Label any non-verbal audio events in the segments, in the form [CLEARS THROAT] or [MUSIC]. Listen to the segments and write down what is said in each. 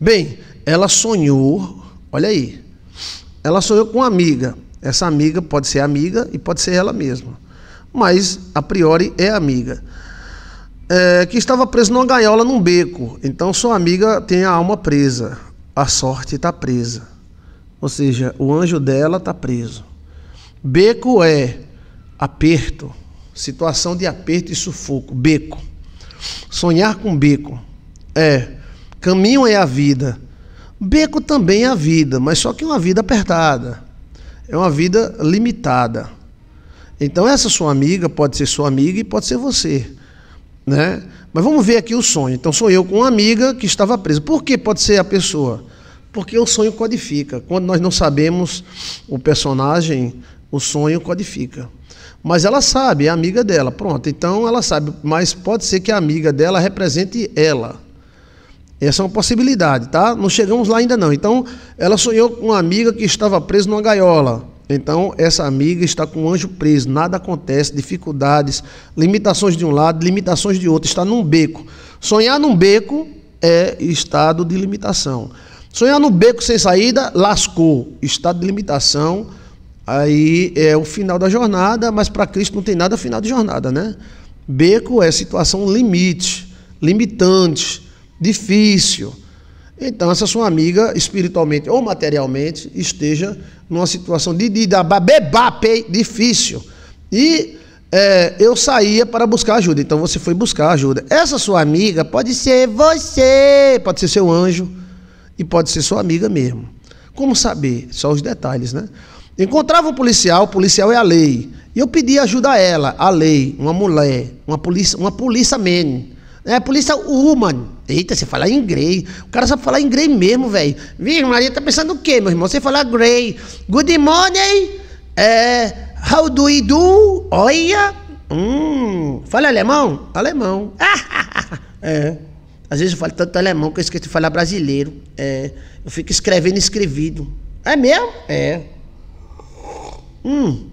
Bem, ela sonhou, olha aí, ela sonhou com uma amiga. Essa amiga pode ser amiga e pode ser ela mesma, mas a priori é amiga. É, que estava presa numa gaiola num beco. Então sua amiga tem a alma presa, a sorte está presa. Ou seja, o anjo dela está preso. Beco é aperto, situação de aperto e sufoco. Beco. Sonhar com beco é Caminho é a vida. Beco também é a vida, mas só que é uma vida apertada. É uma vida limitada. Então essa sua amiga pode ser sua amiga e pode ser você, né? Mas vamos ver aqui o sonho. Então sou eu com uma amiga que estava presa. Por que pode ser a pessoa? Porque o sonho codifica. Quando nós não sabemos o personagem, o sonho codifica. Mas ela sabe, é amiga dela. Pronto, então ela sabe, mas pode ser que a amiga dela represente ela. Essa é uma possibilidade, tá? Não chegamos lá ainda não. Então, ela sonhou com uma amiga que estava presa numa gaiola. Então, essa amiga está com um anjo preso, nada acontece, dificuldades, limitações de um lado, limitações de outro, está num beco. Sonhar num beco é estado de limitação. Sonhar num beco sem saída, lascou, estado de limitação. Aí é o final da jornada, mas para Cristo não tem nada final de jornada, né? Beco é situação limite, limitante difícil. Então, essa sua amiga, espiritualmente ou materialmente, esteja numa situação de, de, de, difícil. E é, eu saía para buscar ajuda. Então, você foi buscar ajuda. Essa sua amiga pode ser você, pode ser seu anjo e pode ser sua amiga mesmo. Como saber? Só os detalhes, né? Encontrava um policial, o policial é a lei. E eu pedi ajuda a ela, a lei, uma mulher, uma polícia, uma polícia man. É, polícia woman. Eita, você fala em grey. O cara sabe falar em grey mesmo, velho. Vixe, Maria tá pensando o quê, meu irmão? Você falar grey. Good morning. É, how do you do? Olha. Hum. Fala alemão? Alemão. [LAUGHS] é. Às vezes eu falo tanto alemão que eu esqueço de falar brasileiro. É. Eu fico escrevendo escrevido. É mesmo? É. Hum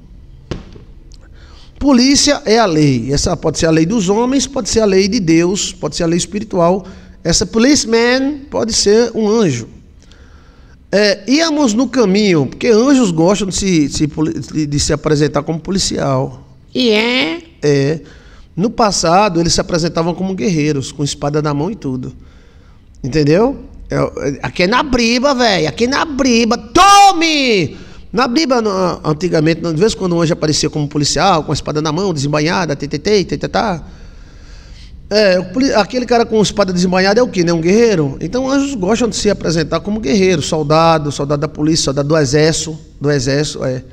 polícia é a lei. Essa pode ser a lei dos homens, pode ser a lei de Deus, pode ser a lei espiritual. Essa policeman pode ser um anjo. É, íamos no caminho, porque anjos gostam de se, de se apresentar como policial. E yeah. é? É. No passado, eles se apresentavam como guerreiros, com espada na mão e tudo. Entendeu? É, é, aqui é na briba, velho. Aqui é na briba. Tome! Na Bíblia, antigamente, de vez em quando um anjo aparecia como policial, com a espada na mão, desembainhada, ttt, ttt. É, aquele cara com espada desembainhada é o quê? Né? Um guerreiro? Então, anjos gostam de se apresentar como guerreiro, soldado, soldado da polícia, soldado do exército, do exército, é.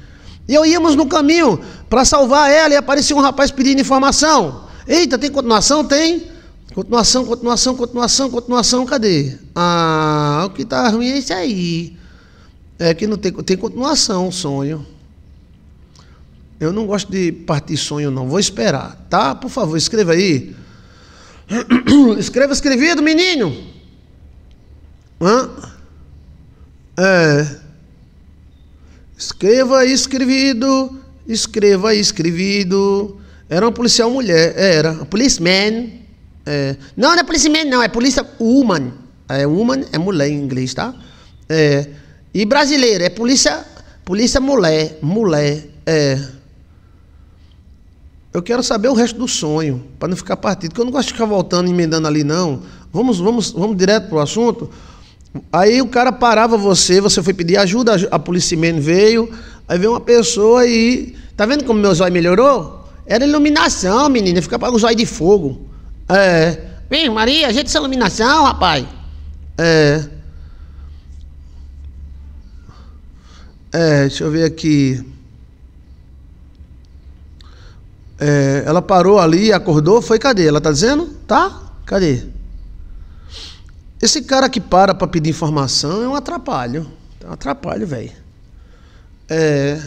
E eu íamos no caminho para salvar ela e aparecia um rapaz pedindo informação. Eita, tem continuação? Tem. Continuação, continuação, continuação, continuação, cadê? Ah, o que está ruim é isso aí. É que não tem, tem continuação sonho. Eu não gosto de partir sonho, não. Vou esperar, tá? Por favor, escreva aí. [CLEARS THROAT] escreva escrevido, menino. Hã? É. Escreva escrevido. Escreva escrevido. Era uma policial mulher. É, era. Policeman. É. Não, não é policeman, não. É polícia woman. É woman, é mulher em inglês, tá? É. E brasileiro, é polícia, polícia mulher, mulher, é. Eu quero saber o resto do sonho, para não ficar partido, porque eu não gosto de ficar voltando, emendando ali, não. Vamos, vamos, vamos direto pro assunto. Aí o cara parava você, você foi pedir ajuda, a policeman veio, aí veio uma pessoa e. Tá vendo como meu zóio melhorou? Era iluminação, menina, ficava com o zóio de fogo. É. Vem, Maria, ajeita essa iluminação, rapaz. É. É, deixa eu ver aqui. É, ela parou ali, acordou, foi cadê? Ela tá dizendo? Tá? Cadê? Esse cara que para para pedir informação é um atrapalho. É um atrapalho, velho. É.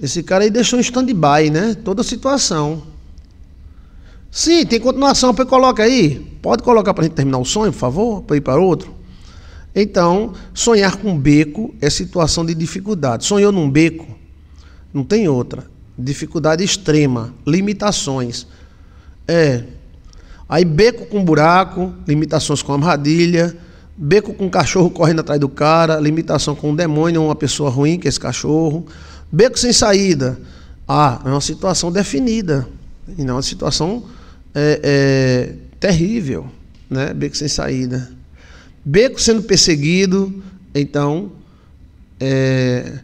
Esse cara aí deixou em stand-by, né? Toda a situação. Sim, tem continuação para colocar aí. Pode colocar para gente terminar o sonho, por favor? Para ir para outro? Então, sonhar com beco é situação de dificuldade. Sonhou num beco, não tem outra. Dificuldade extrema, limitações. É. Aí beco com buraco, limitações com amarradilha, beco com cachorro correndo atrás do cara, limitação com um demônio ou uma pessoa ruim, que é esse cachorro. Beco sem saída. Ah, é uma situação definida. E não é uma situação é, é, terrível, né? Beco sem saída. Beco sendo perseguido, então é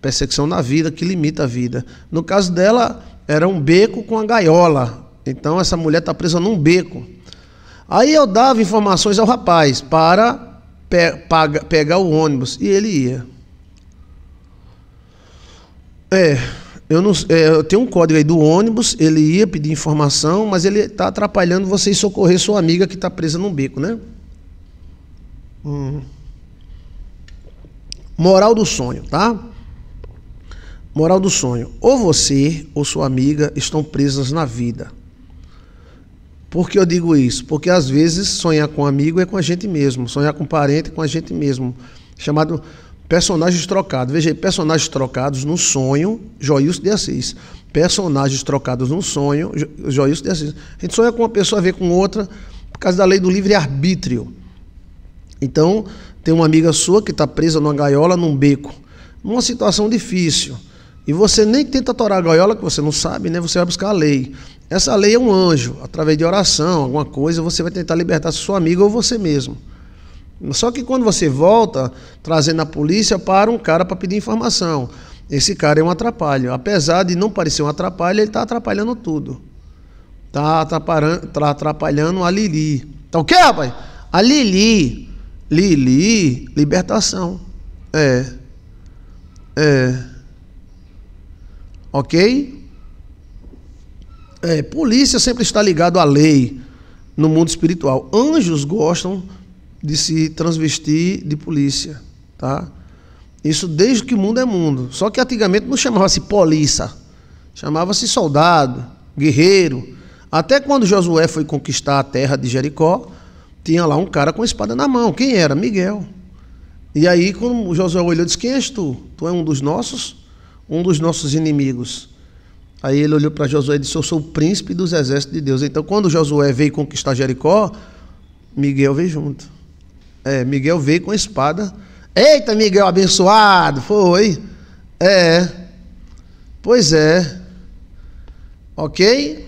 perseguição na vida que limita a vida. No caso dela, era um beco com a gaiola. Então essa mulher está presa num beco. Aí eu dava informações ao rapaz para pe pegar o ônibus e ele ia. É, eu, não, é, eu tenho um código aí do ônibus, ele ia pedir informação, mas ele está atrapalhando você socorrer sua amiga que está presa num beco, né? Hum. Moral do sonho, tá? Moral do sonho. Ou você ou sua amiga estão presas na vida. Por que eu digo isso? Porque às vezes sonhar com um amigo é com a gente mesmo, sonhar com um parente é com a gente mesmo. Chamado personagens trocados. Veja aí, personagens trocados no sonho, Joilson de Assis. Personagens trocados no sonho, Joilson de Assis. A gente sonha com uma pessoa, vê com outra, por causa da lei do livre-arbítrio. Então, tem uma amiga sua que está presa numa gaiola, num beco, numa situação difícil. E você nem tenta atorar a gaiola, que você não sabe, né? Você vai buscar a lei. Essa lei é um anjo. Através de oração, alguma coisa, você vai tentar libertar sua amiga ou você mesmo. Só que quando você volta, trazendo a polícia para um cara para pedir informação. Esse cara é um atrapalho. Apesar de não parecer um atrapalho, ele está atrapalhando tudo. Está atrapalhando, tá atrapalhando a Lili. Está o quê, rapaz? A Lili Lili, libertação. É. É. Ok? É, polícia sempre está ligado à lei no mundo espiritual. Anjos gostam de se transvestir de polícia, tá? Isso desde que o mundo é mundo. Só que antigamente não chamava-se polícia, chamava-se soldado, guerreiro. Até quando Josué foi conquistar a terra de Jericó, tinha lá um cara com a espada na mão. Quem era? Miguel. E aí, quando Josué olhou, disse: Quem és tu? Tu és um dos nossos? Um dos nossos inimigos. Aí ele olhou para Josué e disse: Eu sou o príncipe dos exércitos de Deus. Então, quando Josué veio conquistar Jericó, Miguel veio junto. É, Miguel veio com a espada. Eita, Miguel abençoado! Foi. É. Pois é. Ok?